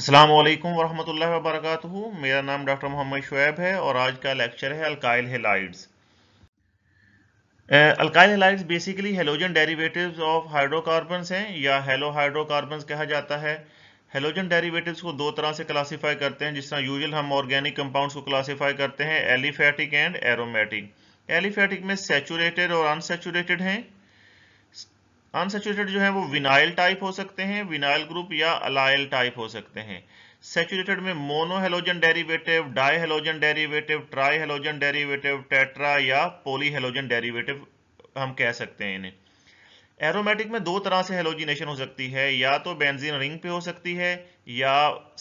असलम वरहमल वरक मेरा नाम डॉक्टर मोहम्मद शुएब है और आज का लेक्चर है alkyl halides alkyl halides basically halogen derivatives of hydrocarbons हैं या हेलो हाइड्रोकार्बन्स कहा जाता है हेलोजन डेरिवेटिव्स को दो तरह से क्लासीफाई करते हैं जिस तरह यूजल हम ऑर्गेनिक कंपाउंड्स को क्लासीफाई करते हैं एलिफेटिक एंड एरोमेटिक एलिफेटिक में सेचूरेटेड और अनसेचूरेटेड हैं अनसेचुरेटेड जो है वो विनाइल टाइप हो सकते हैं विनाइल ग्रुप या अलाइल टाइप हो सकते हैं सेचुरेटेड में monohalogen derivative derivative derivative trihalogen derivative tetra या पोलीहेलोजन डेरिवेटिव हम कह सकते हैं इन्हें एरोमेटिक में दो तरह से हेलोजिनेशन हो सकती है या तो बेंजीन रिंग पे हो सकती है या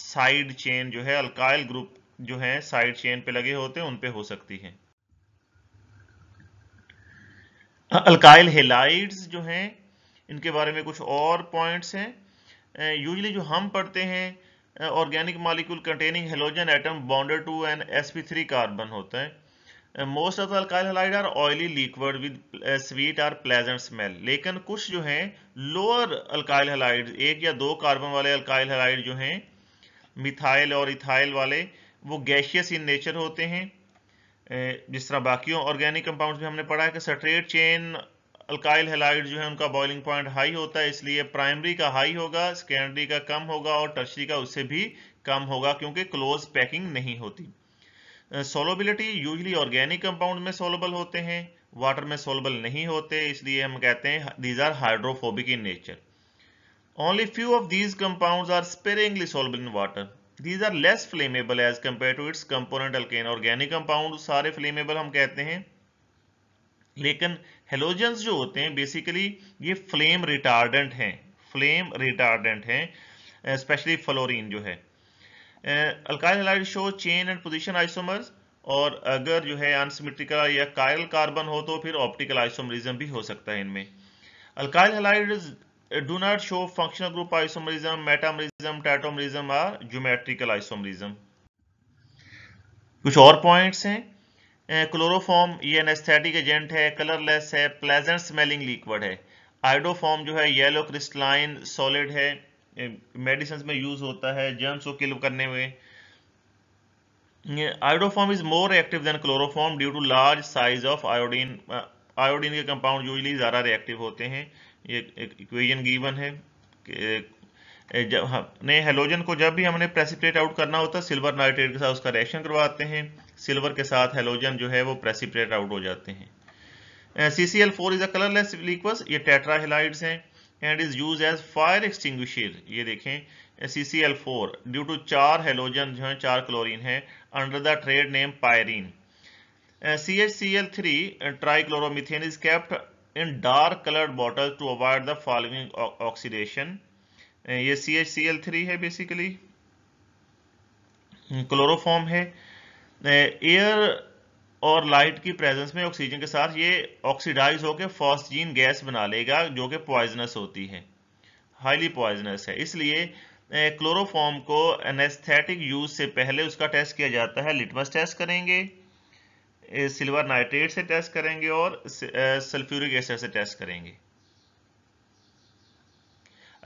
साइड चेन जो है अल्काइल ग्रुप जो है साइड चेन पे लगे होते हैं उन पे हो सकती है अल्काइल हेलाइड्स जो हैं इनके बारे में कुछ और पॉइंट्स हैं यूजली जो हम पढ़ते हैं organic molecule containing halogen atom bonded to an sp3 carbon होता है most of alkyl halide are oily liquid with sweet or pleasant smell लेकिन कुछ जो हैं लोअर अल्काइल हलाइड एक या दो कार्बन वाले अल्काइल हलाइड जो हैं मिथाइल और इथाइल वाले वो गैशियस इन नेचर होते हैं जिस तरह बाकी ऑर्गेनिक कंपाउंड्स भी हमने पढ़ा है कि सट्रेट चेन अल्काइल हेलाइड जो है उनका बॉइलिंग पॉइंट हाई होता है इसलिए प्राइमरी का हाई होगा सेकेंडरी का कम होगा और टर्शरी का उससे भी कम होगा क्योंकि क्लोज पैकिंग नहीं होती सोलोबिलिटी यूजली ऑर्गेनिक कंपाउंड में सोलोबल होते हैं वाटर में सोलबल नहीं होते इसलिए हम कहते हैं these are hydrophobic in nature only few of these compound are sparingly soluble in water these are less flammable as compared to its component alkane organic compound सारे फ्लेमेबल हम कहते हैं लेकिन हेलोजेंस जो होते हैं बेसिकली ये फ्लेम रिटार्डेंट हैं फ्लेम रिटार्डेंट हैं स्पेशली फ्लोरीन जो है alkyl halide show chain and position isomers और अगर जो है अनसिमेट्रिकल या कायल कार्बन हो तो फिर ऑप्टिकल आइसोमरिज्म भी हो सकता है इनमें alkyl halide do not show functional group isomerism metamerism tautomerism और ज्योमेट्रिकल आइसोमरिज्म कुछ और पॉइंट्स हैं क्लोरोफॉर्म ये एनेस्थेटिक एजेंट है कलरलेस है प्लेजेंट स्मेलिंग लिक्विड है आइडोफॉर्म जो है येलो क्रिस्टलाइन सॉलिड है मेडिसिन में यूज होता है जर्म्स को किल करने में iodoform is more active than chloroform due to large size of iodine iodine के कंपाउंड यूजली ज़्यादा रिएक्टिव होते हैं ये इक्वेशन गिवन है जब हमने हेलोजन को जब भी हमने प्रेसिपिटेट आउट करना होता है सिल्वर नाइट्रेट के साथ उसका रिएक्शन करवाते हैं सिल्वर के साथ हेलोजन जो है वो प्रेसिपरेट आउट हो जाते हैं C C L four is a colourless liquid ये टेट्राहेलाइड्स हैं and is use as fire extinguisher ये देखें C C L four due to चार हेलोजन जो है चार क्लोरीन है under the trade name Pyrene C H C L three trichloromethane is kept in dark coloured bottle to avoid the following oxidation ये C H C L three है basically chloroform है air और light की presence में oxygen के साथ ये oxidise होकर फॉस्जीन गैस बना लेगा जो कि पॉइजनस होती है हाईली पॉइजनस है इसलिए क्लोरोफॉर्म को एनेस्थेटिक यूज से पहले उसका टेस्ट किया जाता है लिटमस टेस्ट करेंगे सिल्वर नाइट्रेट से टेस्ट करेंगे और सल्फ्यूरिक एसिड से टेस्ट करेंगे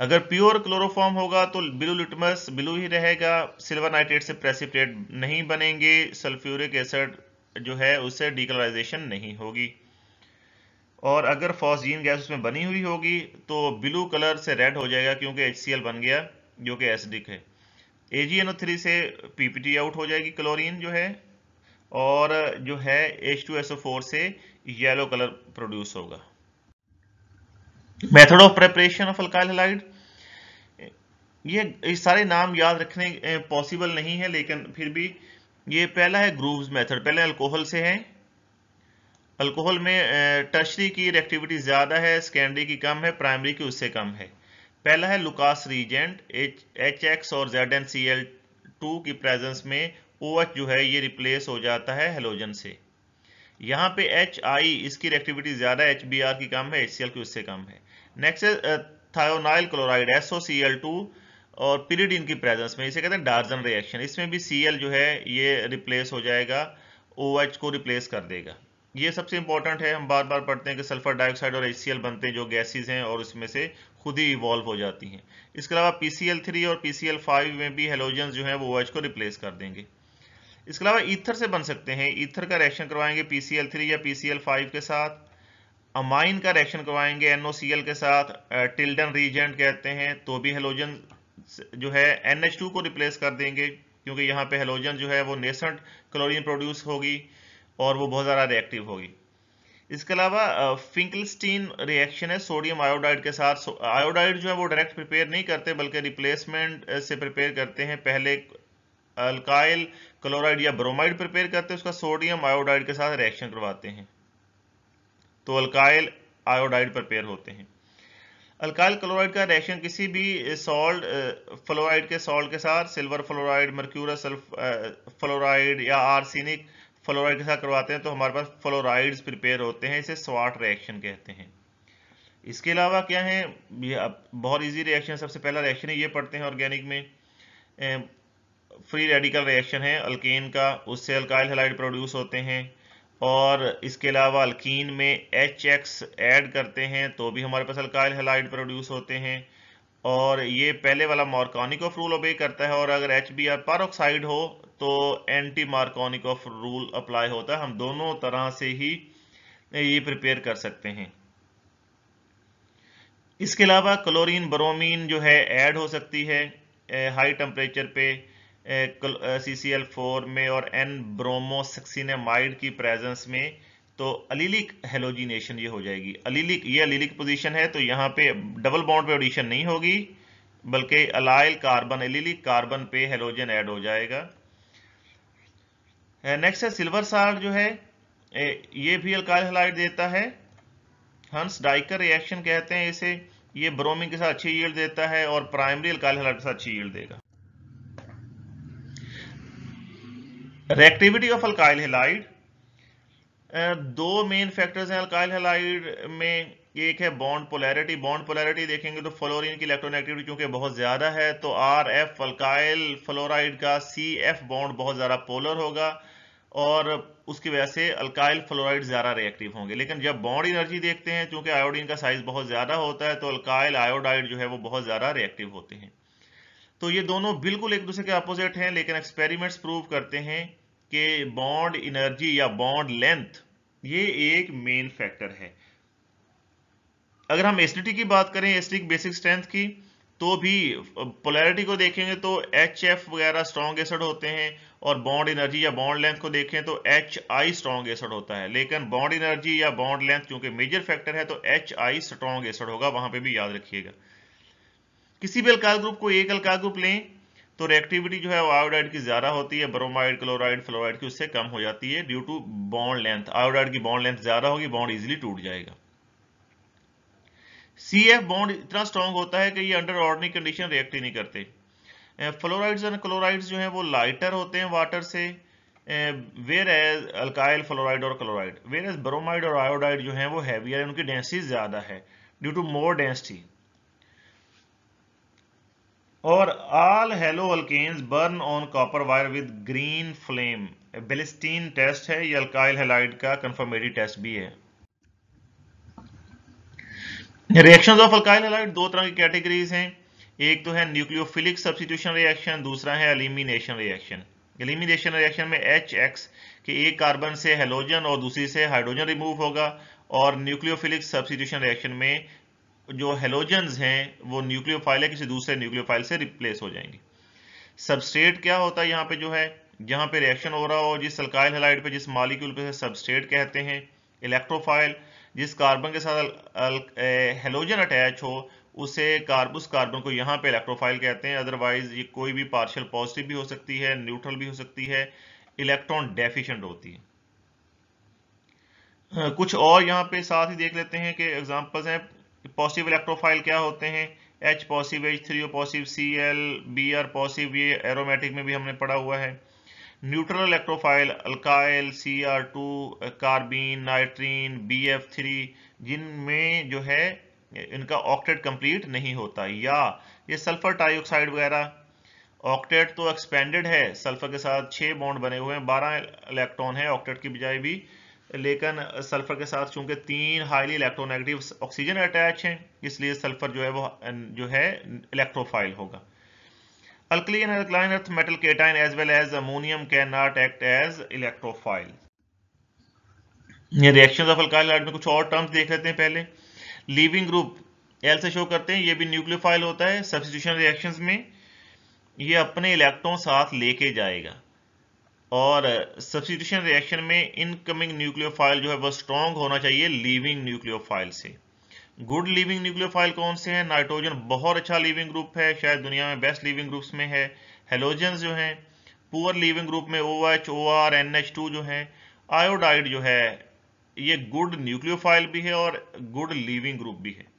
अगर प्योर क्लोरोफॉर्म होगा तो ब्लू लिटमस ब्लू ही रहेगा सिल्वर नाइट्रेट से प्रेसिपिटेट नहीं बनेंगे सल्फ्यूरिक एसिड जो है उससे डिकलराइजेशन नहीं होगी और अगर फॉसजीन गैस उसमें बनी हुई होगी तो ब्लू कलर से रेड हो जाएगा क्योंकि एच बन गया जो कि एसिडिक है ए से टी आउट हो जाएगी क्लोरीन जो है और जो है एच से येलो कलर प्रोड्यूस होगा method of preparation of alkyl halide ये सारे नाम याद रखने पॉसिबल नहीं है लेकिन फिर भी ये पहला है ग्रूव्स मेथड पहले अल्कोहल से है अल्कोहल में टर्शरी की रिएक्टिविटी ज़्यादा है सेकेंडरी की कम है प्राइमरी की उससे कम है पहला है Lucas reagent H H X और Z N C L two की प्रेजेंस में ओ OH जो है ये रिप्लेस हो जाता है हेलोजन से यहाँ पे एच आई इसकी रिएक्टिविटी ज़्यादा एच बी आर की कम है एच सी एल की उससे कम है नेक्स्ट है थायोनाइल क्लोराइड SOCl2 और पीरिडीन की प्रेजेंस में इसे कहते हैं डार्जन रिएक्शन इसमें भी Cl जो है ये रिप्लेस हो जाएगा OH को रिप्लेस कर देगा ये सबसे इंपॉर्टेंट है हम बार बार पढ़ते हैं कि सल्फर डाइऑक्साइड और HCl बनते हैं जो गैसेज हैं और इसमें से खुद ही इवॉल्व हो जाती हैं इसके अलावा PCl3 और PCl5 में भी हेलोजन जो है वो OH को रिप्लेस कर देंगे इसके अलावा ईथर से बन सकते हैं ईथर का रिएक्शन करवाएंगे PCl3 या PCl5 के साथ अमाइन का रिएक्शन करवाएंगे एल के साथ टिल्डन रीजेंट कहते हैं तो भी हेलोजन जो है टू को रिप्लेस कर देंगे क्योंकि यहाँ पे हेलोजन जो है वो नेसेंट क्लोरीन प्रोड्यूस होगी और वो बहुत ज़्यादा रिएक्टिव होगी इसके अलावा फिंकलस्टीन रिएक्शन है सोडियम आयोडाइड के साथ आयोडाइड जो है वो डायरेक्ट प्रिपेयर नहीं करते बल्कि रिप्लेसमेंट से प्रिपेयर करते हैं पहले अल्काइल क्लोराइड या ब्रोमाइड प्रिपेयर करते हैं उसका सोडियम आयोडाइड के साथ रिएक्शन करवाते हैं तो अल्काइल आयोडाइड पर पेयर होते हैं अल्काइल क्लोराइड का रिएक्शन किसी भी सॉल्ट फ्लोराइड के सॉल्ट के साथ सिल्वर फ्लोराइड मर्क्यूरस फ्लोराइड या आर्सेनिक फ्लोराइड के साथ करवाते हैं तो हमारे पास फ्लोराइड्स प्रिपेयर होते हैं इसे स्वाट रिएक्शन कहते हैं इसके अलावा क्या है बहुत इजी रिएक्शन सबसे पहला रिएक्शन है ये पढ़ते हैं ऑर्गेनिक में फ्री रेडिकल रिएक्शन है अल्केन का उससे अल्काइल हेलाइड प्रोड्यूस होते हैं और इसके अलावा अल्कीन में एच एक्स ऐड करते हैं तो भी हमारे पास अल्काइल हेलाइड प्रोड्यूस होते हैं और ये पहले वाला मार्कोनिक ऑफ रूल ओबे करता है और अगर एच बी आर पारोक्साइड हो तो anti Markovnikov of rule apply होता है हम दोनों तरह से ही ये प्रिपेयर कर सकते हैं इसके अलावा क्लोरीन ब्रोमीन जो है ऐड हो सकती है हाई eh, टेम्परेचर पे सी सी एल फोर में और एन ब्रोमोसक्सिनेमाइड की प्रेजेंस में तो अलीलिक हेलोजिनेशन ये हो जाएगी अलीलिक ये अलीलिक पोजीशन है तो यहाँ पे डबल बॉन्ड पे ऑडिशन नहीं होगी बल्कि अलाइल कार्बन अलीलिक कार्बन पे हेलोजन ऐड हो जाएगा नेक्स्ट है सिल्वर साल्ट जो है ये भी अल्काइल हेलाइट देता है हंस डाइकर रिएक्शन कहते हैं इसे ये ब्रोमिन के साथ अच्छी यील्ड देता है और प्राइमरी अल्काइल हेलाइट के साथ अच्छी यील्ड देगा रिएक्टिविटी ऑफ अल्काइल हेलाइड दो मेन फैक्टर्स हैं अल्काइल हेलाइड में एक है बॉन्ड पोलैरिटी बॉन्ड पोलैरिटी देखेंगे तो फ्लोरीन की इलेक्ट्रोनेगेटिविटी क्योंकि बहुत ज़्यादा है तो आर एफ अल्काइल फ्लोराइड का सी एफ बॉन्ड बहुत ज़्यादा पोलर होगा और उसकी वजह से अल्काइल फ्लोराइड ज़्यादा रिएक्टिव होंगे लेकिन जब बॉन्ड एनर्जी देखते हैं क्योंकि आयोडीन का साइज बहुत ज़्यादा होता है तो अल्काइल आयोडाइड जो है वो बहुत ज़्यादा रिएक्टिव होते हैं तो ये दोनों बिल्कुल एक दूसरे के अपोजिट हैं लेकिन एक्सपेरिमेंट्स प्रूव करते हैं कि बॉन्ड एनर्जी या बॉन्ड लेंथ ये एक मेन फैक्टर है अगर हम एसिडिटी की बात करें एसिडिक बेसिक स्ट्रेंथ की तो भी पोलैरिटी को देखेंगे तो एच एफ वगैरह स्ट्रॉन्ग एसिड होते हैं और बॉन्ड एनर्जी या बॉन्ड लेंथ को देखें तो एच आई स्ट्रॉन्ग एसिड होता है लेकिन बॉन्ड एनर्जी या बॉन्ड लेंथ क्योंकि मेजर फैक्टर है तो एच आई स्ट्रॉन्ग एसिड होगा वहां पे भी याद रखिएगा किसी भी अलकाल ग्रुप को एक अलकाल ग्रुप लें तो रिएक्टिविटी जो है वो आयोडाइड की ज्यादा होती है ब्रोमाइड क्लोराइड फ्लोराइड की उससे कम हो जाती है due to bond length iodide की बॉन्ड लेंथ ज्यादा होगी बॉन्ड इजिली टूट जाएगा सी एफ बॉन्ड इतना स्ट्रांग होता है कि ये अंडर ऑर्डनिक कंडीशन रिएक्ट ही नहीं करते फ्लोराइड्स एंड क्लोराइड्स जो हैं वो लाइटर होते हैं वाटर से वेयर एज अल्काइल फ्लोराइड और क्लोराइड वेयर एज ब्रोमाइड और आयोडाइड जो हैं वो हैवियर है उनकी डेंसिटी ज़्यादा है ड्यू टू मोर डेंसिटी और all halo alkanes burn on copper wire with green flame Beilstein test है या अल्काइल हेलाइड का कंफर्मेटी टेस्ट भी है रिएक्शंस ऑफ अल्काइल हेलाइड दो तरह की कैटेगरीज हैं एक तो है न्यूक्लियोफिलिक सब्सटीट्यूशन रिएक्शन दूसरा है एलिमिनेशन रिएक्शन एलिमिनेशन रिएक्शन में एच एक्स के एक कार्बन से हेलोजन और दूसरी से हाइड्रोजन रिमूव होगा और न्यूक्लियोफिलिक सब्सटीट्यूशन रिएक्शन में जो हेलोजन्स हैं वो न्यूक्लियोफाइल है किसी दूसरे न्यूक्लियोफाइल से रिप्लेस हो जाएंगे सबस्ट्रेट क्या होता है यहाँ पे जो है जहाँ पे रिएक्शन हो रहा हो जिस सल्काइल हेलाइड पे जिस मालिक्यूल पे सबस्ट्रेट कहते हैं इलेक्ट्रोफाइल जिस कार्बन के साथ हेलोजन अटैच हो उसे कार्बुस कार्बन को यहाँ पे इलेक्ट्रोफाइल कहते हैं अदरवाइज ये कोई भी पार्शियल पॉजिटिव भी हो सकती है न्यूट्रल भी हो सकती है इलेक्ट्रॉन डेफिशेंट होती है कुछ और यहाँ पे साथ ही देख लेते हैं कि एग्जांपल्स हैं पॉसिव इलेक्ट्रोफाइल क्या होते हैं H positive H three O positive C L B R positive ये एरोमेटिक में भी हमने पढ़ा हुआ है neutral electrophile alkyl C R two carbene nitrene B F three जिनमें जो है इनका ऑक्टेट कंप्लीट नहीं होता या ये सल्फर ट्राइऑक्साइड वगैरह ऑक्टेट तो एक्सपेंडेड है सल्फर के साथ छः बॉन्ड बने हुए हैं बारह इलेक्ट्रॉन है ऑक्टेट की बजाय भी लेकिन सल्फर के साथ चूंकि तीन हाईली इलेक्ट्रोनेगेटिव ऑक्सीजन अटैच हैं इसलिए सल्फर जो है वो जो है इलेक्ट्रोफाइल होगा alkali and alkaline earth metal cation as well as ammonium cannot act as electrophile ये रिएक्शंस ऑफ अल्काइल में कुछ और टर्म्स देख लेते हैं पहले लिविंग ग्रुप एल से शो करते हैं ये भी न्यूक्लियोफाइल होता है सब्सिट्यूशन रिएक्शन में ये अपने इलेक्ट्रॉन साथ लेके जाएगा और सब्सिट्यूशन रिएक्शन में इनकमिंग न्यूक्लियोफाइल जो है वह स्ट्रॉन्ग होना चाहिए लिविंग न्यूक्लियोफाइल से गुड लिविंग न्यूक्लियोफाइल कौन से हैं नाइट्रोजन बहुत अच्छा लिविंग ग्रुप है शायद दुनिया में बेस्ट लिविंग ग्रुप्स में है हेलोजन जो हैं पुअर लिविंग ग्रुप में O H O R N H two जो है आयोडाइड जो है ये गुड न्यूक्लियोफाइल भी है और गुड लिविंग ग्रुप भी है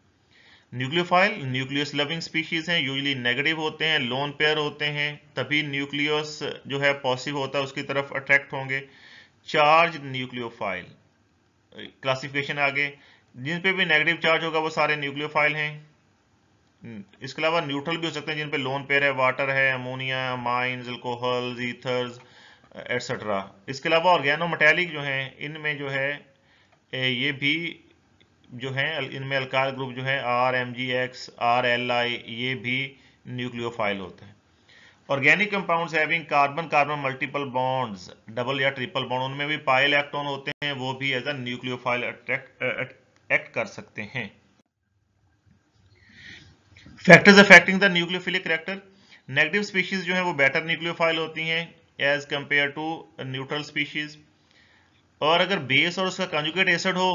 न्यूक्लियोफाइल न्यूक्लियस लविंग स्पीशीज हैं यूजली नेगेटिव होते हैं लोन पेयर होते हैं तभी न्यूक्लियस जो है पॉजिटिव होता है उसकी तरफ अट्रैक्ट होंगे चार्ज न्यूक्लियोफाइल क्लासिफिकेशन आगे जिन पे भी नेगेटिव चार्ज होगा वो सारे न्यूक्लियोफाइल हैं इसके अलावा न्यूट्रल भी हो सकते हैं जिन पे लोन पेयर है वाटर है ammonia amines alcohol ethers etcetera इसके अलावा ऑर्गेनो जो हैं इनमें जो है ये भी जो हैं इनमें अल्काल ग्रुप जो है R M G X R L I ये भी न्यूक्लियोफाइल होते हैं organic compounds having carbon carbon multiple bonds double or triple bond उनमें भी पाइल इलेक्ट्रॉन होते हैं वो भी एज अ न्यूक्लियोफाइल एक्ट कर सकते हैं factors affecting the nucleophilic character negative species जो है वो बेटर न्यूक्लियोफाइल होती हैं as compare to neutral species और अगर बेस और उसका कंजुकेट एसिड हो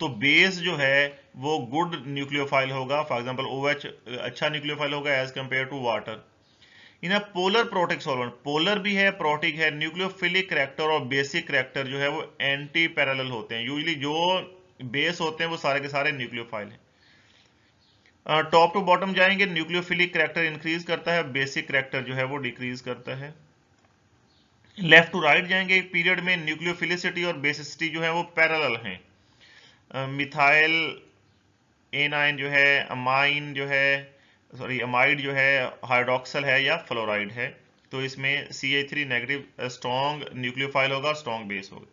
तो बेस जो है वो गुड न्यूक्लियोफाइल होगा फॉर एग्जांपल ओएच अच्छा न्यूक्लियोफाइल होगा as compare to water in a polar protic solvent polar भी है प्रोटिक है न्यूक्लियोफिलिक करेक्टर और बेसिक करेक्टर जो है वो एंटी पैरल होते हैं यूजली जो बेस होते हैं वो सारे के सारे न्यूक्लियोफाइल हैं टॉप टू बॉटम जाएंगे न्यूक्लियोफिलिक करेक्टर इंक्रीज करता है बेसिक करेक्टर जो है वो डिक्रीज करता है लेफ्ट टू राइट जाएंगे पीरियड में न्यूक्लियोफिलिसिटी और बेसिसिटी जो है वो पैरल हैं मिथाइल एनाइन जो है अमाइन जो है सॉरी अमाइड जो है हाइड्रोक्सल है या फ्लोराइड है तो इसमें C A three negative strong nucleophile होगा स्ट्रॉन्ग बेस होगा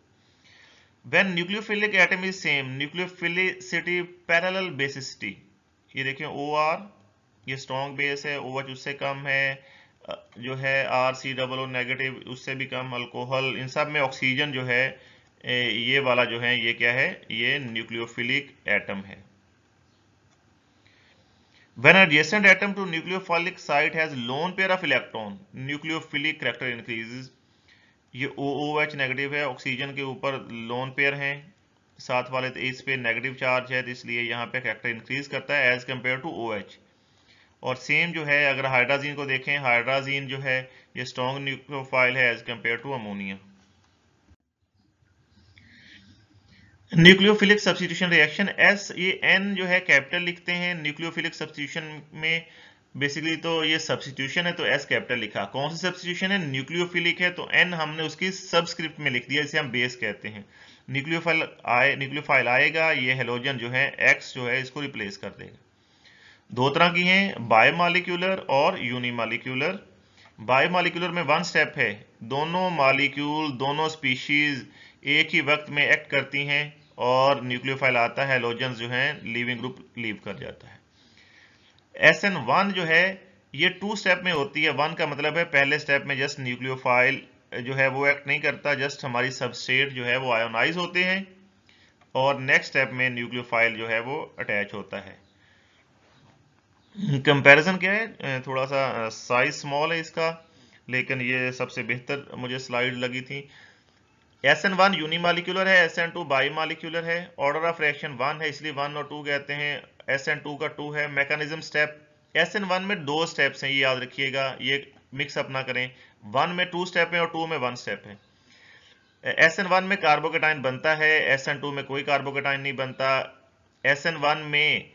when nucleophilic atom is same nucleophilicity parallel basicity ये देखें ओ आर ये स्ट्रॉन्ग बेस है ओ एच उससे कम है जो है R C double O negative उससे भी कम अल्कोहल इन सब में ऑक्सीजन जो है ये वाला जो है ये क्या है ये न्यूक्लियोफिलिक एटम है when adjacent atom to nucleophilic site has lone pair of electron nucleophilic character increases ये एच नेगेटिव है ऑक्सीजन के ऊपर लोन पेयर है साथ वाले तो इस पे नेगेटिव चार्ज है तो इसलिए यहाँ पे करेक्टर इंक्रीज करता है as compare to O H और सेम जो है अगर हाइड्राजीन को देखें हाइड्राजीन जो है ये स्ट्रॉन्ग न्यूक्लियोफाइल है as compare to ammonia nucleophilic substitution reaction S ये एन जो है कैपिटल लिखते हैं न्यूक्लियोफिलिक सब्सिट्यूशन में बेसिकली तो ये सब्सिट्यूशन है तो एस कैपिटल लिखा कौन सी सब्सटीट्यूशन है न्यूक्लियोफिलिक है तो एन हमने उसकी सबस्क्रिप्ट में लिख दिया इसे हम बेस कहते हैं न्यूक्लियोफाइल आए न्यूक्लियोफाइल आएगा ये हेलोजन जो है एक्स जो है इसको रिप्लेस कर देगा दो तरह की हैं बायोमालिक्यूलर और यूनिमालिक्यूलर बायोमालिक्यूलर में वन स्टेप है दोनों मालिक्यूल दोनों स्पीशीज एक ही वक्त में एक्ट करती हैं और न्यूक्लियोफाइल आता है हेलोजन जो है लिविंग ग्रुप लीव कर जाता है एस एन वन जो है ये टू स्टेप में होती है वन का मतलब है पहले स्टेप में जस्ट न्यूक्लियोफाइल जो है वो एक्ट नहीं करता जस्ट हमारी सबस्टेट जो है वो आयोनाइज होते हैं और नेक्स्ट स्टेप में न्यूक्लियोफाइल जो है वो अटैच होता है कंपैरिजन क्या है थोड़ा सा साइज स्मॉल है इसका लेकिन ये सबसे बेहतर मुझे स्लाइड लगी थी एस एन वन यूनिमालिक्यूलर है S N two bimolecular है ऑर्डर ऑफ रिएक्शन वन है इसलिए वन और टू कहते हैं एस एन टू का टू है mechanism step S N one में दो स्टेप्स हैं ये याद रखिएगा ये मिक्सअप ना करें वन में टू स्टेप है और टू में वन स्टेप है एस एन वन में कार्बोकेटाइन बनता है एस एन टू में कोई कार्बोकेटाइन नहीं बनता एस एन वन में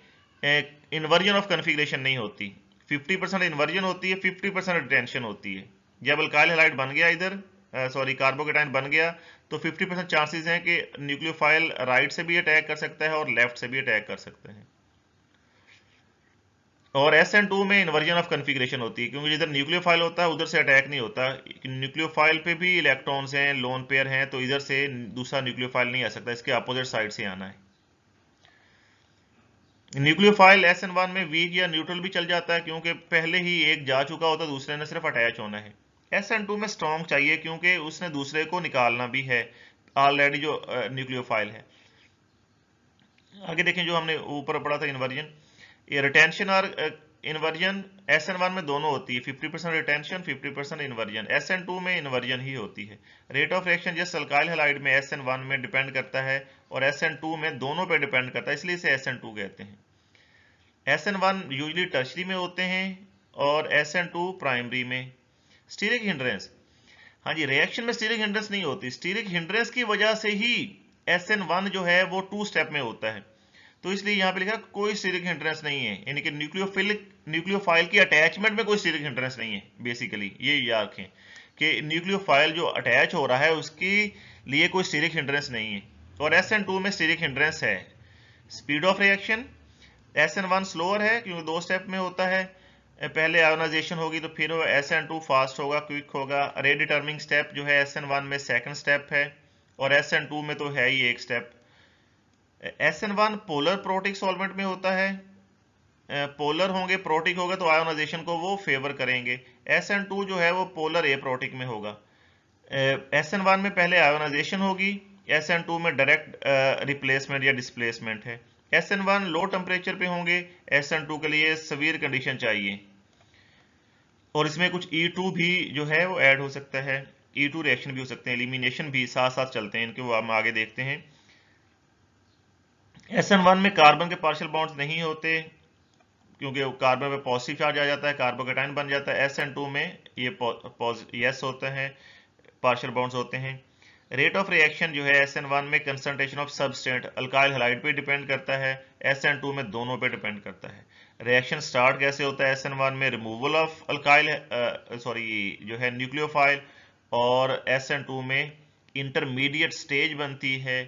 इन्वर्जन ऑफ कन्फिग्रेशन नहीं होती 50% परसेंट इन्वर्जन होती है 50% परसेंट रिटेंशन होती है जब अल्काइल हेलाइट बन गया इधर सॉरी कार्बोकेटाइन बन गया तो 50 परसेंट चांसेज हैं कि न्यूक्लियोफाइल राइट से भी अटैक कर सकता है और लेफ्ट से भी अटैक कर सकते हैं और एस एन टू में इन्वर्जन ऑफ कन्फिग्रेशन होती है क्योंकि जिधर न्यूक्लियोफाइल होता है उधर से अटैक नहीं होता न्यूक्लियोफाइल पे भी इलेक्ट्रॉन्स हैं लोन पेयर हैं तो इधर से दूसरा न्यूक्लियोफाइल नहीं आ सकता इसके अपोजिट साइड से आना है न्यूक्लियोफाइल एस एन वन में वीक या न्यूट्रल भी चल जाता है क्योंकि पहले ही एक जा चुका होता है दूसरे ने सिर्फ अटैच होना है एस एन टू में स्ट्रॉन्ग चाहिए क्योंकि उसने दूसरे को निकालना भी है ऑलरेडी जो न्यूक्लियोफाइल है आगे देखें जो हमने ऊपर पढ़ा था इन्वर्जन ये रिटेंशन और इन्वर्जन एस एन वन में दोनों होती है fifty percent retention fifty percent inversion S N two में इन्वर्जन ही होती है रेट ऑफ रिएक्शन जिस सल्काइल हेलाइड में एस एन वन में डिपेंड करता है और एस एन टू में दोनों पर डिपेंड करता है इसलिए इसे एस एन टू कहते हैं S N one usually tertiary में होते हैं और एस एन टू प्राइमरी में स्टीरिक हिंड्रेंस हाँ जी रिएक्शन में स्टीरिक हिंड्रेंस नहीं होती स्टीरिक हिंड्रेंस की वजह से ही एस एन वन जो है वो टू स्टेप में होता है तो इसलिए यहां पे लिखा कोई स्टीरिक हिंड्रेंस नहीं है यानी कि न्यूक्लियोफिलिक न्यूक्लियोफाइल की अटैचमेंट में कोई स्टीरिक हिंड्रेंस नहीं है बेसिकली ये याद रखें कि न्यूक्लियोफाइल जो अटैच हो रहा है उसके लिए कोई स्टीरिक हिंड्रेंस नहीं है और एस एन टू में स्टीरिक हिंड्रेंस है speed of reaction S N one slower है क्योंकि दो स्टेप में होता है पहले आयोनाइजेशन होगी तो फिर वो एस एन टू फास्ट होगा क्विक होगा रे डिटर्मिंग स्टेप जो है एस एन वन में सेकंड स्टेप है और एस एन टू में तो है ही एक step S N one polar protic solvent में होता है पोलर होंगे प्रोटिक होगा तो आयोनाइजेशन को वो फेवर करेंगे एस एन टू जो है वो पोलर ए प्रोटिक में होगा एस एन वन में पहले आयोनाइजेशन होगी एस एन टू में डायरेक्ट रिप्लेसमेंट या डिस्प्लेसमेंट है S N one low temperature पे होंगे एस एन टू के लिए सवीर कंडीशन चाहिए और इसमें कुछ ई e टू भी जो है वो ऐड हो सकता है ई टू रिएक्शन भी हो सकते हैं एलिमिनेशन भी साथ साथ चलते हैं इनके वो हम आगे देखते हैं एस एन वन में कार्बन के पार्शियल बॉन्ड्स नहीं होते क्योंकि कार्बन में पॉजिटिव चार्ज आ जाता है कार्बोकेटाइन बन जाता है एस एन टू में ये यस होता है पार्शियल बॉन्ड्स होते हैं रेट ऑफ रिएक्शन जो है एस एन वन में concentration of substrate alkyl halide पे डिपेंड करता है एस एन टू में दोनों पे डिपेंड करता है रिएक्शन स्टार्ट कैसे होता है एस एन वन में रिमूवल ऑफ अल्काइल सॉरी जो है न्यूक्लियोफाइल और एस एन टू में इंटरमीडिएट स्टेज बनती है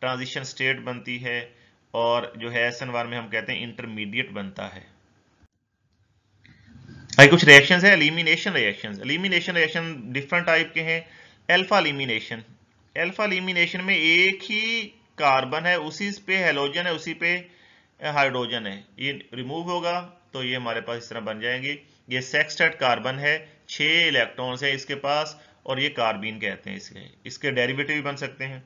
ट्रांजिशन स्टेट बनती है और जो है एस एन वन में हम कहते हैं इंटरमीडिएट बनता है आई कुछ रिएक्शंस है elimination reactions elimination reaction different type के हैं अल्फा एलिमिनेशन अल्फा एलिमिनेशन में एक ही कार्बन है उसी पे हेलोजन है उसी पे हाइड्रोजन है ये रिमूव होगा तो ये हमारे पास इस तरह बन जाएंगे ये सेक्सटेट कार्बन है छह इलेक्ट्रॉन्स है इसके पास और ये कार्बीन कहते हैं इसके इसके डेरिवेटिव बन सकते हैं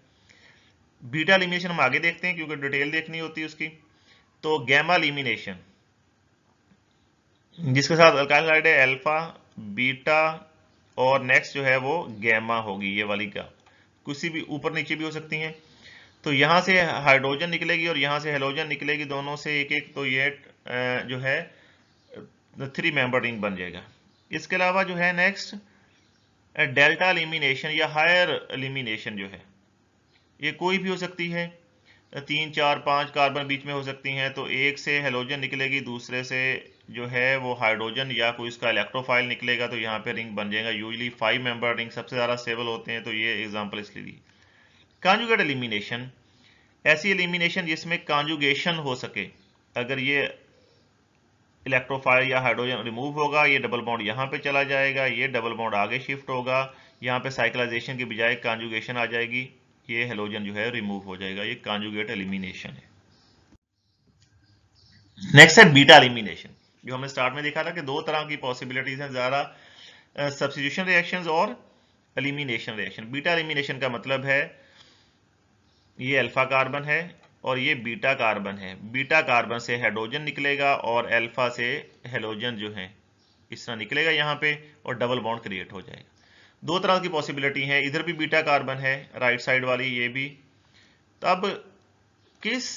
बीटा लिमिनेशन हम आगे देखते हैं क्योंकि डिटेल देखनी होती है उसकी तो गैमा लिमिनेशन जिसके साथ अल्काइल हाइड है अल्फा बीटा और नेक्स्ट जो है वो गैमा होगी ये वाली का किसी भी ऊपर नीचे भी हो सकती हैं तो यहाँ से हाइड्रोजन निकलेगी और यहाँ से हेलोजन निकलेगी दोनों से एक एक तो ये जो है थ्री मेंबर रिंग बन जाएगा इसके अलावा जो है नेक्स्ट डेल्टा एलिमिनेशन या हायर एलिमिनेशन जो है ये कोई भी हो सकती है तीन चार पाँच कार्बन बीच में हो सकती हैं तो एक से हेलोजन निकलेगी दूसरे से जो है वो हाइड्रोजन या कोई उसका इलेक्ट्रोफाइल निकलेगा तो यहाँ पे रिंग बन जाएगा यूजली फाइव मेंबर रिंग सबसे ज़्यादा स्टेबल होते हैं तो ये एग्जांपल इसलिए दी कांजुगेट एलिमिनेशन ऐसी एलिमिनेशन जिसमें कांजुगेशन हो सके अगर ये इलेक्ट्रोफाइल या हाइड्रोजन रिमूव होगा ये डबल बॉन्ड यहाँ पे चला जाएगा ये डबल बॉन्ड आगे शिफ्ट होगा यहाँ पे साइकिलाइजेशन की बजाय कांजुगेशन आ जाएगी ये हेलोजन जो है रिमूव हो जाएगा ये कांजुगेट एलिमिनेशन है नेक्स्ट है बीटा एलिमिनेशन जो हमने स्टार्ट में देखा था कि दो तरह की पॉसिबिलिटीज हैं ज़्यादा सब्सिट्यूशन रिएक्शन और एलिमिनेशन रिएक्शन बीटा एलिमिनेशन का मतलब है ये अल्फा कार्बन है और ये बीटा कार्बन है बीटा कार्बन से हाइड्रोजन निकलेगा और अल्फा से हेलोजन जो है इस तरह निकलेगा यहाँ पे और डबल बॉन्ड क्रिएट हो जाएगा दो तरह की पॉसिबिलिटी है इधर भी बीटा कार्बन है राइट साइड वाली ये भी तब किस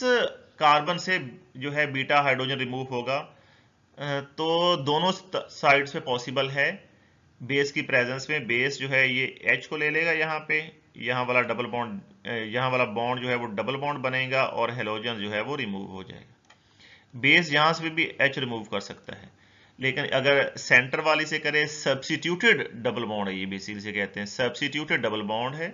कार्बन से जो है बीटा हाइड्रोजन रिमूव होगा तो दोनों साइड्स पे पॉसिबल है बेस की प्रेजेंस में बेस जो है ये एच को ले लेगा यहाँ पे यहाँ वाला डबल बॉन्ड यहाँ वाला बॉन्ड जो है वो डबल बॉन्ड बनेगा और हेलोजन जो है वो रिमूव हो जाएगा बेस यहाँ से भी एच रिमूव कर सकता है लेकिन अगर सेंटर वाली से करें सब्सिट्यूटेड डबल बॉन्ड है ये बेसिकली से कहते हैं सब्सिट्यूटेड डबल बॉन्ड है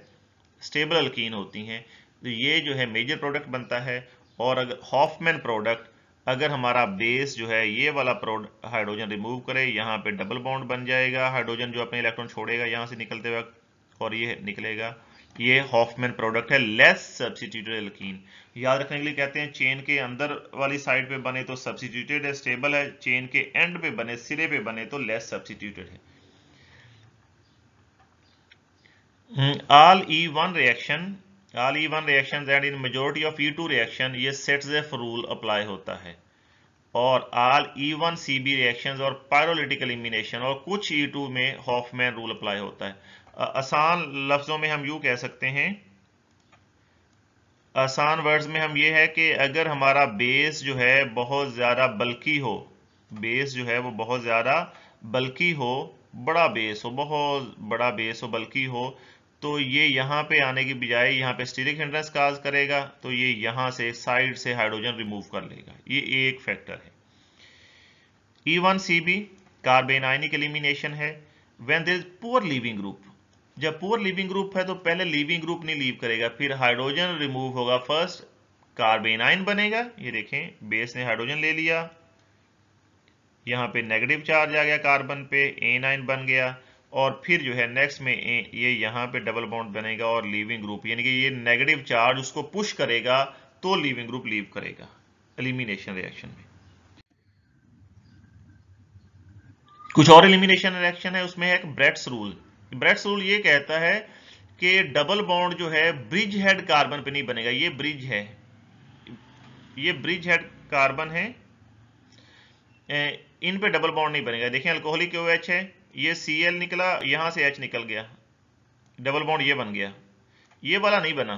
स्टेबल अल्कीन होती हैं तो ये जो है मेजर प्रोडक्ट बनता है और अगर हॉफमैन प्रोडक्ट अगर हमारा बेस जो है ये वाला प्रोडक्ट हाइड्रोजन रिमूव करे यहाँ पे डबल बॉन्ड बन जाएगा हाइड्रोजन जो अपने इलेक्ट्रॉन छोड़ेगा यहाँ से निकलते वक्त और ये निकलेगा कि ये हॉफमैन प्रोडक्ट है लेस सब्सिट्यूटेड एल्कीन याद रखने के लिए कहते हैं चेन के अंदर वाली साइड पे बने तो सब्सिट्यूटेड है स्टेबल है चेन के एंड पे बने सिरे पे बने तो लेस सब्सिट्यूटेड है all E one reaction all E one reaction and in majority of E two reaction ये सेट्स रूल अप्लाई होता है और all E one C B reaction और पायरोलिटिक एलिमिनेशन और कुछ ई e टू में Hofmann rule apply होता है आसान लफ्ज़ों में हम यू कह सकते हैं आसान वर्ड्स में हम ये है कि अगर हमारा बेस जो है बहुत ज़्यादा बल्कि हो बेस जो है वो बहुत ज़्यादा बल्कि हो बड़ा बेस हो बहुत बड़ा बेस हो बल्कि हो तो ये यहाँ पे आने की बजाय यहाँ पे स्टीरिक हिंड्रेंस काज करेगा तो ये यहाँ से साइड से हाइड्रोजन रिमूव कर लेगा ये एक फैक्टर है E e one C B carbanionic elimination है when there poor leaving group जब पोर लिविंग ग्रुप है तो पहले लीविंग ग्रुप नहीं लीव करेगा फिर हाइड्रोजन रिमूव होगा फर्स्ट कार्बेनाइन बनेगा ये देखें बेस ने हाइड्रोजन ले लिया यहां पे नेगेटिव चार्ज आ गया कार्बन पे ए नाइन बन गया और फिर जो है नेक्स्ट में ए, ये यहां पे डबल बॉन्ड बनेगा और लीविंग ग्रुप यानी कि ये नेगेटिव चार्ज उसको पुश करेगा तो लिविंग ग्रुप लीव करेगा एलिमिनेशन रिएक्शन में कुछ और एलिमिनेशन रिएक्शन है उसमें है ब्रेड्स रूल ब्रेट्स रूल ये कहता है कि डबल बॉन्ड जो है ब्रिज हेड कार्बन पे नहीं बनेगा ये ब्रिज है ये ब्रिज हेड कार्बन है इन पे डबल बॉन्ड नहीं बनेगा देखें अल्कोहलिक ओ एच है ये सी एल निकला यहां से एच निकल गया डबल बॉन्ड ये बन गया ये वाला नहीं बना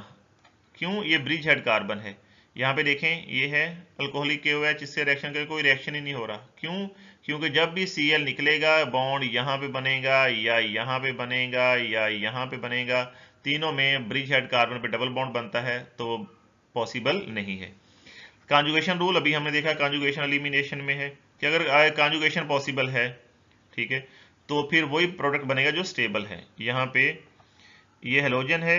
क्यों ये ब्रिज हेड कार्बन है यहां पे देखें ये है अल्कोहलिक के ओ एच इससे रिएक्शन कर कोई रिएक्शन ही नहीं हो रहा क्यों क्योंकि जब भी सी एल निकलेगा बॉन्ड यहाँ पे बनेगा या यहाँ पे बनेगा या यहाँ पे बनेगा तीनों में ब्रिज हेड कार्बन पे डबल बॉन्ड बनता है तो पॉसिबल नहीं है कॉन्जुगेशन रूल अभी हमने देखा कॉन्जुगेशन एलिमिनेशन में है कि अगर कॉन्जुगेशन पॉसिबल है ठीक है तो फिर वही प्रोडक्ट बनेगा जो स्टेबल है यहाँ पे ये हेलोजन है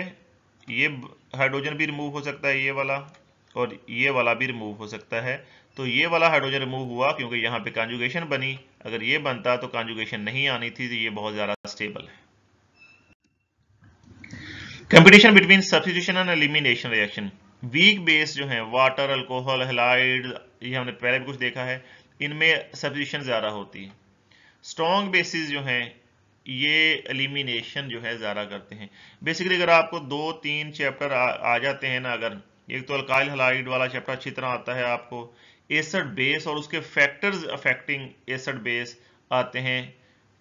ये हाइड्रोजन भी रिमूव हो सकता है ये वाला और ये वाला भी रिमूव हो सकता है तो ये वाला हाइड्रोजन रिमूव हुआ क्योंकि यहाँ पे कॉन्जुगेशन बनी अगर ये बनता तो कॉन्जुगेशन नहीं आनी थी तो ये बहुत ज़्यादा स्टेबल है competition between substitution and elimination reaction weak base जो है वाटर अल्कोहल हेलाइड ये हमने पहले भी कुछ देखा है इनमें सब्सिट्यूशन ज़्यादा होती है स्ट्रॉन्ग बेसिस जो है ये एलिमिनेशन जो है ज़्यादा करते हैं बेसिकली अगर आपको दो तीन चैप्टर आ, आ जाते हैं ना अगर एक तो अल्काइल हलाइड वाला चैप्टर अच्छी तरह आता है आपको एसड बेस और उसके फैक्टर्स अफेक्टिंग एसड बेस आते हैं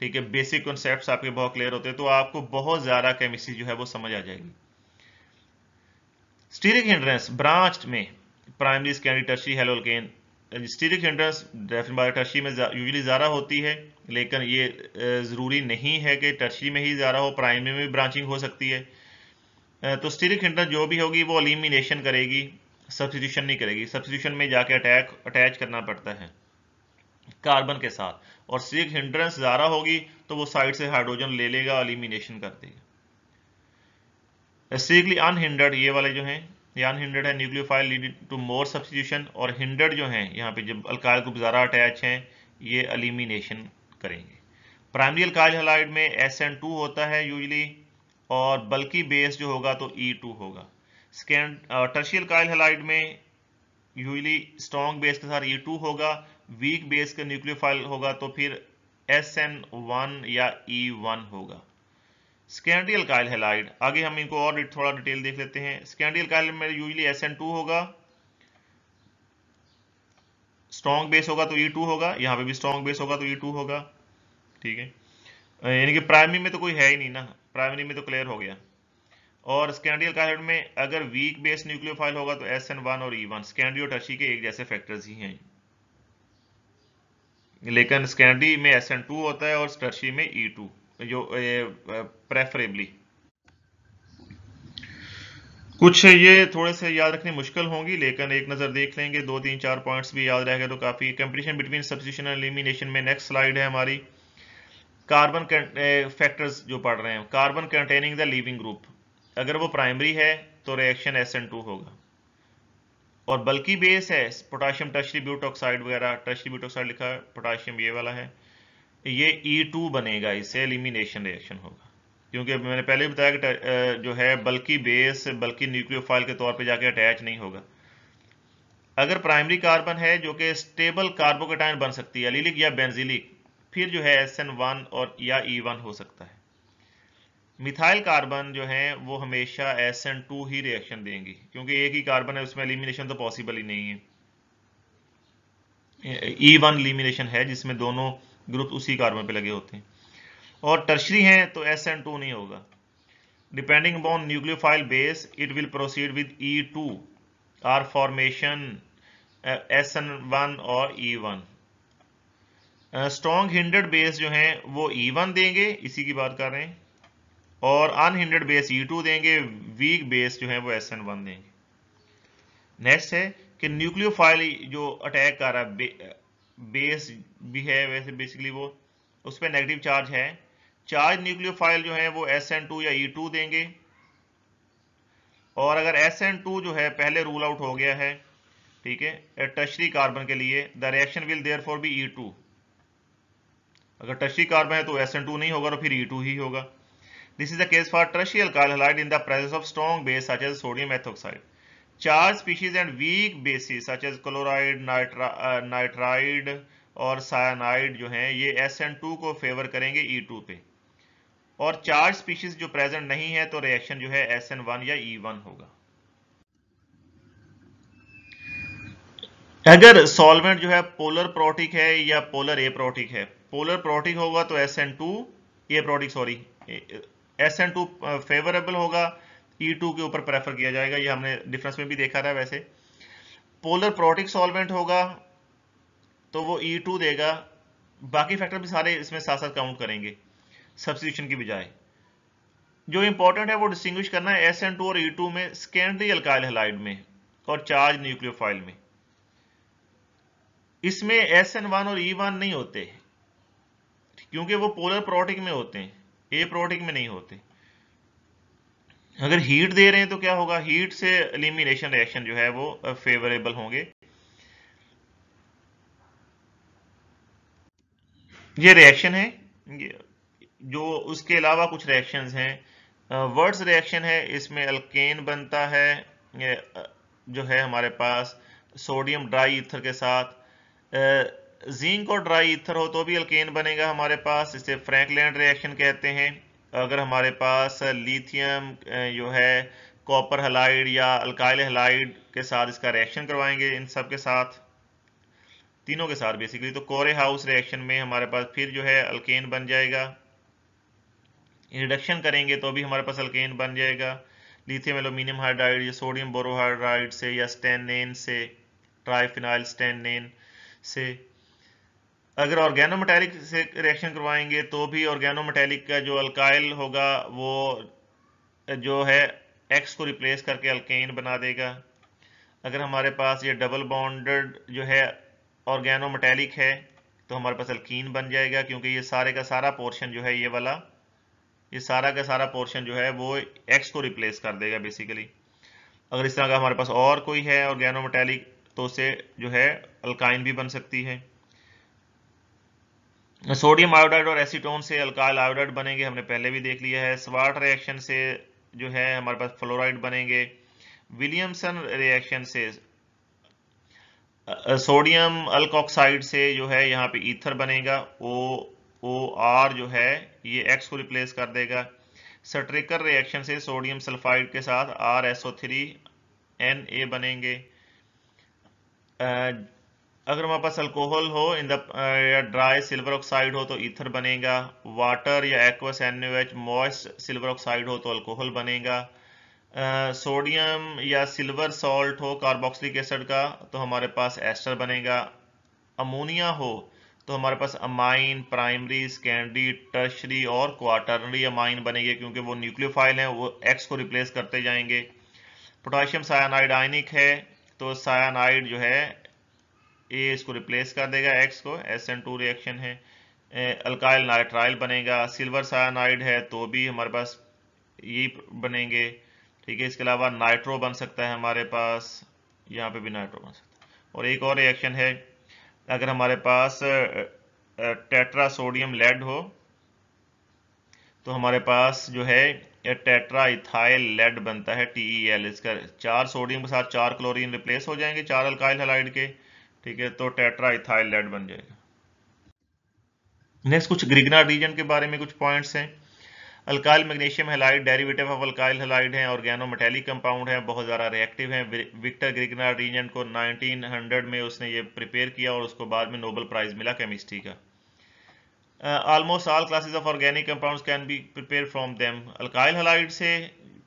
ठीक है बेसिक कॉन्सेप्ट आपके बहुत क्लियर होते हैं तो आपको बहुत ज़्यादा केमिस्ट्री जो है वो समझ आ जाएगी स्टीरिक हिंड्रेंस ब्रांच में primary secondary tertiary haloalkane steric hindrance definitely tertiary में यूजली ज़्यादा होती है लेकिन ये ज़रूरी नहीं है कि टर्शी में ही ज़्यादा हो प्राइमरी में भी ब्रांचिंग हो सकती है तो स्टीरिक हिंड्रेंस जो भी होगी वो एलिमिनेशन करेगी सब्सिट्यूशन नहीं करेगी सब्सिट्यूशन में जाके अटैक अटैच करना पड़ता है कार्बन के साथ और सिख हिंड्रेंस ज़्यादा होगी तो वो साइड से हाइड्रोजन ले लेगा एलिमिनेशन कर देगा सीकली अनहिंडर्ड ये वाले जो हैं ये अनहिंडर्ड है न्यूक्लियोफाइल टू मोर सब्सिट्यूशन और हिंडर्ड जो हैं यहाँ पे जब अल्काइल ग्रुप ज़्यादा अटैच हैं ये एलिमिनेशन करेंगे प्राइमरी अल्काइल हलाइड में एस एन टू होता है यूजली और बल्कि बेस जो होगा तो ई e टू होगा टर्शियल काइल हेलाइड में यूजली स्ट्रॉन्ग बेस के साथ ये टू होगा वीक बेस का न्यूक्लियोफाइल होगा तो फिर एस एन वन या ई e वन होगा स्कैंडियल अल्काइल हेलाइड आगे हम इनको और थोड़ा डिटेल देख लेते हैं स्कैंडियल अल्काइल में यूजली एस एन टू होगा स्ट्रॉन्ग बेस होगा तो ई e टू होगा यहाँ पे भी स्ट्रॉन्ग बेस होगा तो ई e टू होगा ठीक है यानी कि प्राइमरी में तो कोई है ही नहीं ना प्राइमरी में तो क्लियर हो गया और स्कैंडियल कार्ड में अगर वीक बेस न्यूक्लियोफाइल होगा तो एस एन वन और ई वन स्कैंडियो टर्शी के एक जैसे फैक्टर्स ही हैं लेकिन स्कैंडी में एस एन टू होता है और स्टर्शी में ई e टू जो प्रेफरेबली कुछ ये थोड़े से याद रखने मुश्किल होंगी लेकिन एक नज़र देख लेंगे दो तीन चार पॉइंट्स भी याद रहेगा तो काफ़ी competition between substitution and elimination में नेक्स्ट स्लाइड है हमारी कार्बन फैक्टर्स जो पढ़ रहे हैं carbon containing the leaving group अगर वो प्राइमरी है तो रिएक्शन एस एन टू होगा और बल्कि बेस है पोटाशियम टर्शरी ब्यूट ऑक्साइड वगैरह टर्शरी ब्यूट ऑक्साइड लिखा है पोटाशियम ये वाला है ये E2 बनेगा इससे एलिमिनेशन रिएक्शन होगा क्योंकि मैंने पहले भी बताया कि जो है बल्कि बेस बल्कि न्यूक्लियोफाइल के तौर पे जाके अटैच नहीं होगा अगर प्राइमरी कार्बन है जो कि स्टेबल कार्बोकेटाइन बन सकती है एलिलिक या बेंजिलिक फिर जो है एस एन वन और या ई e वन हो सकता है मिथाइल कार्बन जो है वो हमेशा एस एन टू ही रिएक्शन देंगी क्योंकि एक ही कार्बन है उसमें एलिमिनेशन तो पॉसिबल ही नहीं है ई वन एलिमिनेशन है जिसमें दोनों ग्रुप उसी कार्बन पे लगे होते हैं और टर्शरी हैं तो एस एन टू नहीं होगा depending upon nucleophile base it will proceed with E two or formation S N one और E one strong hindered base जो है वो ई e वन देंगे इसी की बात कर रहे हैं और अनहिंडेड बेस ई टू देंगे वीक बेस जो है वो एस एन वन देंगे नेक्स्ट है कि न्यूक्लियोफाइल जो अटैक कर रहा है बे, बेस भी है वैसे बेसिकली वो उस पर नेगेटिव चार्ज है चार्ज न्यूक्लियोफाइल जो है वो एस एन टू या ई e टू देंगे और अगर एस एन टू जो है पहले रूल आउट हो गया है ठीक है टशरी कार्बन के लिए the reaction will therefore be E two अगर टशरी कार्बन है तो एस एन टू नहीं होगा तो फिर ई e टू ही होगा This is the case for tertiary alkyl in the presence of strong base such as sodium ethoxide. Charged species and weak bases such as chloride, nitri, uh, nitride और cyanide जो हैं ये SN2 को favour करेंगे E2 पे और charge species जो present नहीं है तो रिएक्शन जो है SN1 या E1 होगा अगर सॉल्वेंट जो है पोलर प्रोटिक है या पोलर ए प्रोटिक है पोलर प्रोटिक होगा तो S N two aprotic sorry S N two favourable होगा ई e टू के ऊपर प्रेफर किया जाएगा ये हमने डिफरेंस में भी देखा था वैसे पोलर प्रोटिक सॉल्वेंट होगा तो वो ई e टू देगा बाकी फैक्टर भी सारे इसमें साथ साथ काउंट करेंगे सब्सिट्यूशन की बजाय जो इंपॉर्टेंट है वो डिस्टिंग्विश करना है एस एन टू और ई e टू में सेकेंडरी अल्काइल हेलाइड में और चार्ज न्यूक्लियोफाइल में इसमें एस एन वन और ई वन नहीं होते क्योंकि वो पोलर प्रोटिक में होते हैं ए प्रोटीन में नहीं होते अगर हीट दे रहे हैं तो क्या होगा हीट से एलिमिनेशन रिएक्शन जो है वो फेवरेबल होंगे ये रिएक्शन है जो उसके अलावा कुछ रिएक्शंस हैं वर्ड्स रिएक्शन है इसमें अल्केन बनता है जो है हमारे पास सोडियम ड्राई ईथर के साथ जिंक और ड्राई इथर हो तो भी अल्केन बनेगा हमारे पास इसे फ्रैंकलैंड रिएक्शन कहते हैं अगर हमारे पास लिथियम जो है कॉपर हलाइड या अल्काइल हलाइड के साथ इसका रिएक्शन करवाएंगे इन सब के साथ तीनों के साथ बेसिकली तो कोरे हाउस रिएक्शन में हमारे पास फिर जो है अल्केन बन जाएगा रिडक्शन करेंगे तो भी हमारे पास अल्केन बन जाएगा लिथियम एलोमिनियम हाइड्राइड या सोडियम बोरोहाइड्राइड से या स्टेनिन से ट्राईफिनाइल स्टेनिन से अगर ऑर्गेनोमेटेलिक से रिएक्शन करवाएंगे तो भी मेटेलिक का जो अल्काइल होगा वो जो है एक्स को रिप्लेस करके अल्केन बना देगा अगर हमारे पास ये डबल बॉन्डेड जो है ऑर्गेनोमेटेलिक है तो हमारे पास अल्कीन बन जाएगा क्योंकि ये सारे का सारा पोर्शन जो है ये वाला ये सारा का सारा पोर्शन जो है वो एक्स को रिप्लेस कर देगा बेसिकली अगर इस तरह का हमारे पास और कोई है ऑर्गेनोमेटेलिक तो उसे जो है अल्काइन भी बन सकती है सोडियम आयोडाइड और एसीटोन से अल्काइल आयोडाइड बनेंगे हमने पहले भी देख लिया है स्वाट रिएक्शन से जो है हमारे पास फ्लोराइड बनेंगे विलियमसन रिएक्शन से सोडियम अल्कोक्साइड से जो है यहाँ पे ईथर बनेगा ओ ओ आर जो है ये एक्स को रिप्लेस कर देगा सट्रिकर रिएक्शन से सोडियम सल्फाइड के साथ R S O three N A बनेंगे अगर हमारे पास अल्कोहल हो इन द uh, या ड्राई सिल्वर ऑक्साइड हो तो ईथर बनेगा वाटर या aqueous and moist silver oxide हो तो अल्कोहल बनेगा सोडियम uh, या सिल्वर सॉल्ट हो कार्बोक्सिलिक एसिड का तो हमारे पास एस्टर बनेगा अमोनिया हो तो हमारे पास अमाइन प्राइमरी सेकेंडरी टर्शरी और क्वाटरनरी अमाइन बनेंगे क्योंकि वो न्यूक्लियोफाइल हैं वो एक्स को रिप्लेस करते जाएंगे पोटाशियम सायानाइड आयनिक है तो सायानाइड जो है ए इसको रिप्लेस कर देगा एक्स को एस एन टू रिएक्शन है अल्काइल नाइट्राइल बनेगा सिल्वर साइनाइड है तो भी हमारे पास ये बनेंगे ठीक है इसके अलावा नाइट्रो बन सकता है हमारे पास यहाँ पे भी नाइट्रो बन सकता है और एक और रिएक्शन है अगर हमारे पास टेट्रा सोडियम लेड हो तो हमारे पास जो है टेट्रा इथाइल लेड बनता है टी ई एल इसका चार सोडियम के साथ चार क्लोरीन रिप्लेस हो जाएंगे चार अल्काइल हलाइड के ठीक है तो टेट्रा इथाइल लेड बन जाएगा नेक्स्ट कुछ ग्रिगना रीजन के बारे में कुछ पॉइंट्स हैं alkyl magnesium halide derivative of alkyl halide है ऑर्गेनो मेटेलिक कंपाउंड है बहुत ज़्यादा रिएक्टिव है विक्टर ग्रिगना रीजन को 1900 में उसने ये प्रिपेयर किया और उसको बाद में नोबल प्राइज़ मिला केमिस्ट्री का almost all classes of organic compound can be prepare from them alkyl halide से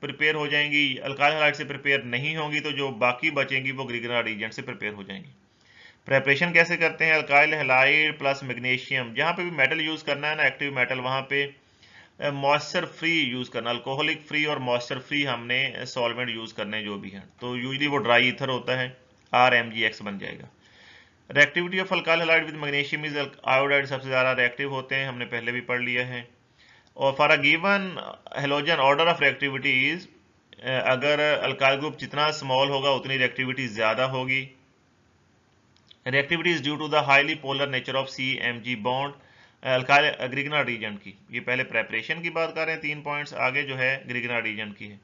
प्रिपेयर हो जाएंगी अल्काइल हेलाइड से प्रिपेयर नहीं होंगी तो जो बाकी बचेंगी वो ग्रिगना रीजन से प्रिपेयर हो जाएंगी प्रेपरेशन कैसे करते हैं अल्काइल हेलाइड प्लस मैग्नीशियम जहाँ पे भी मेटल यूज़ करना है ना एक्टिव मेटल वहाँ पे मॉइस्चर फ्री यूज़ करना अल्कोहलिक फ्री और मॉइस्चर फ्री हमने सॉल्वेंट यूज़ करने जो भी हैं तो यूजली वो ड्राई इथर होता है आर एम जी एक्स बन जाएगा reactivity of alkyl halide with magnesium is iodide सबसे ज़्यादा रिएक्टिव होते हैं हमने पहले भी पढ़ लिया है और for a given halogen order of reactivity is अगर अल्काइल ग्रुप जितना स्मॉल होगा उतनी रिएक्टिविटी ज़्यादा होगी reactivity is due to the highly polar nature of C M G bond Grignard reagent की ये पहले प्रेपरेशन की बात कर रहे हैं तीन पॉइंट्स आगे जो है ग्रिगना रीजन की है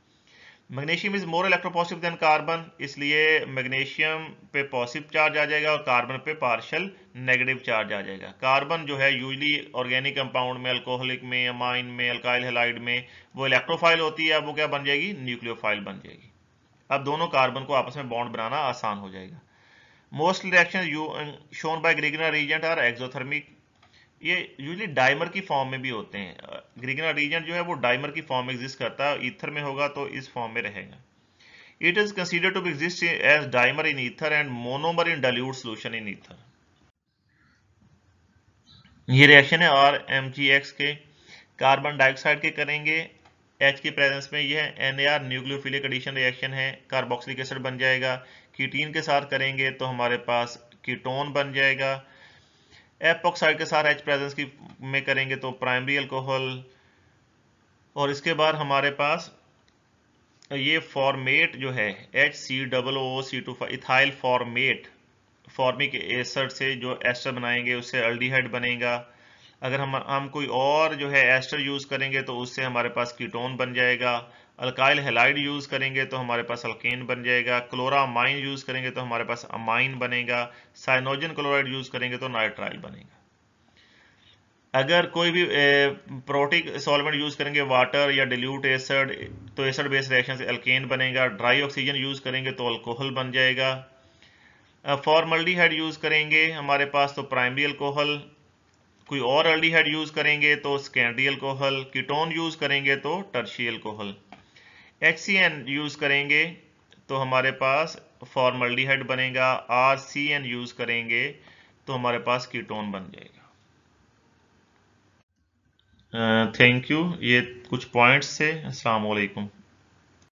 magnesium is more electropositive than carbon इसलिए मैग्नीशियम पे पॉसिटिव चार्ज आ जाएगा और कार्बन पे पार्शल नेगेटिव चार्ज आ जाएगा कार्बन जो है यूजली ऑर्गेनिक कंपाउंड में अल्कोहलिक में अमाइन में अल्काइल हेलाइड में वो इलेक्ट्रोफाइल होती है अब वो क्या बन जाएगी न्यूक्लियोफाइल बन जाएगी अब दोनों कार्बन को आपस में बॉन्ड बनाना आसान हो जाएगा most reaction shown by Grignard reagent are exothermic ये यूजली डाइमर की फॉर्म में भी होते हैं ग्रिगना uh, रीजेंट जो है वो डाइमर की फॉर्म में एग्जिस्ट करता है ईथर में होगा तो इस फॉर्म में रहेगा it is consider to exist as dimer in ether and monomer in dilute solution in ether ये रिएक्शन है आर एम जी एक्स के कार्बन डाइऑक्साइड के करेंगे एच के प्रेजेंस में यह N A R nucleophilic addition reaction है carboxylic acid बन जाएगा कीटीन के साथ करेंगे तो हमारे पास कीटोन बन जाएगा एपोक्साइड के साथ एच प्रेजेंस की में करेंगे तो प्राइमरी अल्कोहल और इसके बाद हमारे पास ये फॉर्मेट जो है H C double O C two ethyl formate formic acid से जो एस्टर बनाएंगे उससे अल्डीहाइड बनेगा अगर हम हम कोई और जो है एस्टर यूज़ करेंगे तो उससे हमारे पास कीटोन बन जाएगा अल्काइल हेलाइड यूज़ करेंगे तो हमारे पास अल्केन बन जाएगा क्लोरामाइन यूज़ करेंगे तो हमारे पास अमाइन बनेगा साइनोजन क्लोराइड यूज़ करेंगे तो नाइट्राइल बनेगा अगर कोई भी प्रोटिक सॉल्वेंट यूज़ करेंगे वाटर या डिल्यूट एसड तो एसड बेस रिएक्शन से अल्केन बनेगा ड्राई ऑक्सीजन यूज़ करेंगे तो अल्कोहल बन जाएगा फॉर्मल्डीहाइड यूज़ करेंगे हमारे पास तो प्राइमरी अल्कोहल कोई और अल्डीहाइड यूज़ करेंगे तो स्कैंडी अल्कोहल कीटोन यूज़ करेंगे तो tertiary alcohol X C N use करेंगे तो हमारे पास फॉर्मल्डिहाइड बनेगा आर सी एन यूज़ करेंगे तो हमारे पास कीटोन बन जाएगा थैंक uh, यू ये कुछ पॉइंट्स थे अस्सलाम वालेकुम